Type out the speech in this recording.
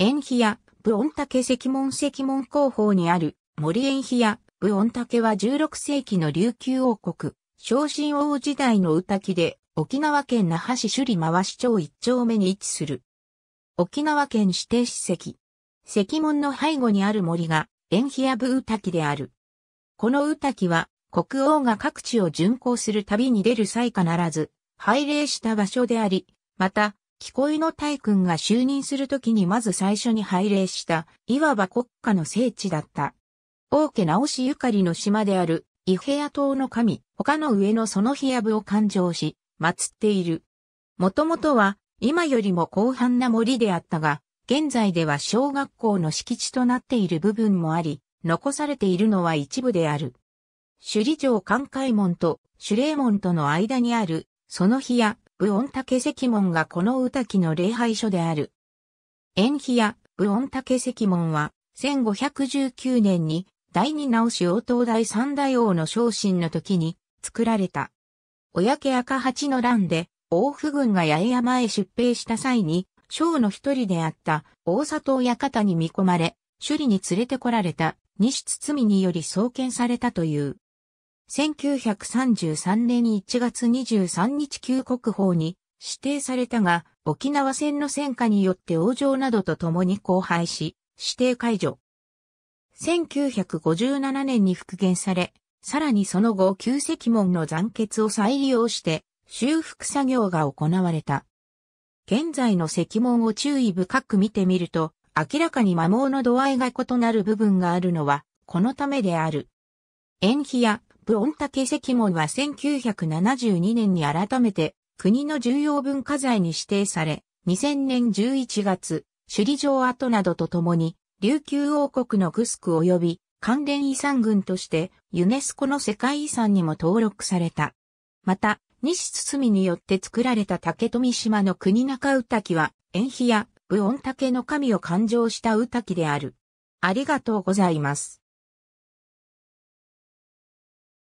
縁比や武音竹石門石門後方にある森縁比や武音竹は16世紀の琉球王国、昇進王時代の宇滝で沖縄県那覇市首里回し町一丁目に位置する。沖縄県指定史跡。石門の背後にある森が縁比や武宇滝である。この宇滝は国王が各地を巡行する旅に出る際必ず、拝礼した場所であり、また、聞こえの大君が就任するときにまず最初に拝礼した、いわば国家の聖地だった。王家直しゆかりの島である、イヘア島の神、他の上のその日やぶを勘定し、祀っている。もともとは、今よりも広範な森であったが、現在では小学校の敷地となっている部分もあり、残されているのは一部である。首里城寛海門と首礼門との間にある、その日や武オンタケ石門がこの歌木の礼拝所である。縁日や武オンタケ石門は、1519年に第二直し応答第三大王の昇進の時に作られた。親家赤八の乱で、王府軍が八重山へ出兵した際に、将の一人であった大里親方に見込まれ、首里に連れてこられた西包により創建されたという。1933年1月23日旧国法に指定されたが、沖縄戦の戦火によって王城などと共に荒廃し、指定解除。1957年に復元され、さらにその後旧石門の残血を再利用して、修復作業が行われた。現在の石門を注意深く見てみると、明らかに摩耗の度合いが異なる部分があるのは、このためである。縁碑や御嶽石門は1972年に改めて国の重要文化財に指定され、2000年11月、首里城跡などとともに、琉球王国のグスク及び関連遺産群としてユネスコの世界遺産にも登録された。また、西堤によって作られた竹富島の国中宇滝は、縁碑や、武タケの神を勘定した宇滝である。ありがとうございます。